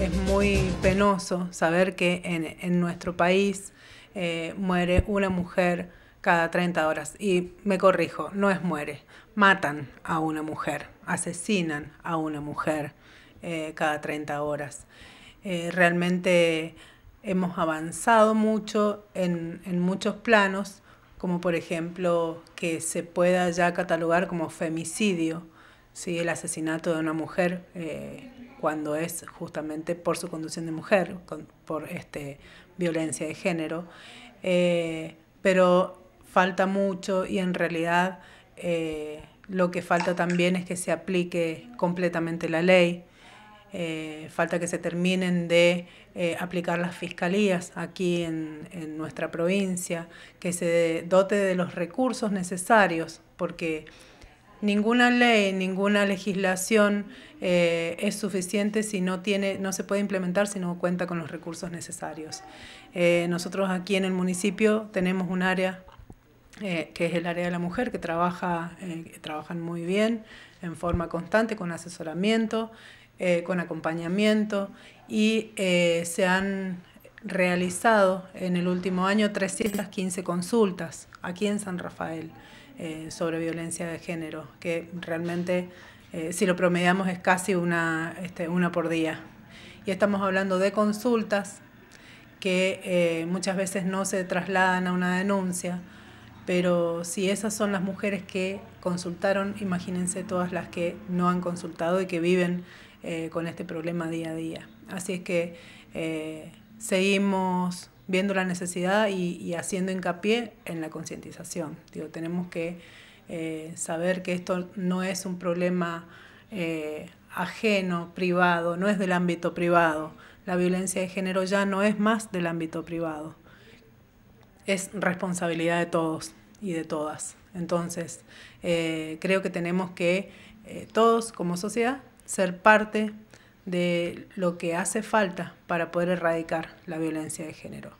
es muy penoso saber que en, nuestro país eh, muere una mujer cada 30 horas. Y me corrijo, no es muere, matan a una mujer, asesinan a una mujer eh, cada 30 horas. Eh, realmente hemos avanzado mucho en, muchos planos, como por ejemplo que se pueda ya catalogar como femicidio, el asesinato de una mujer cuando es justamente por su conducción de mujer, por este, violencia de género. Eh, pero falta mucho y en realidad eh, lo que falta también es que se aplique completamente la ley. Eh, falta que se terminen de aplicar las fiscalías aquí en, en, nuestra provincia, que se dote de los recursos necesarios, porque ninguna ley, ninguna legislación eh, es suficiente si no, tiene, no se puede implementar si no cuenta con los recursos necesarios. Eh, nosotros aquí en el municipio tenemos un área eh, que es el área de la mujer, que trabaja, que trabajan muy bien, en forma constante, con asesoramiento, con acompañamiento, y se han realizado en el último año 315 consultas aquí en San Rafael. Eh, sobre violencia de género, que realmente, eh, si lo promediamos, es casi una, este, una por día. Y estamos hablando de consultas que eh, muchas veces no se trasladan a una denuncia, pero si esas son las mujeres que consultaron, imagínense todas las que no han consultado y que viven con este problema día a día. Así es que seguimos viendo la necesidad y, haciendo hincapié en la concientización. Tenemos que eh, saber que esto no es un problema eh, ajeno, privado, no es del ámbito privado. La violencia de género ya no es más del ámbito privado. Es responsabilidad de todos y de todas. Entonces, eh, creo que tenemos que todos como sociedad ser parte de lo que hace falta para poder erradicar la violencia de género.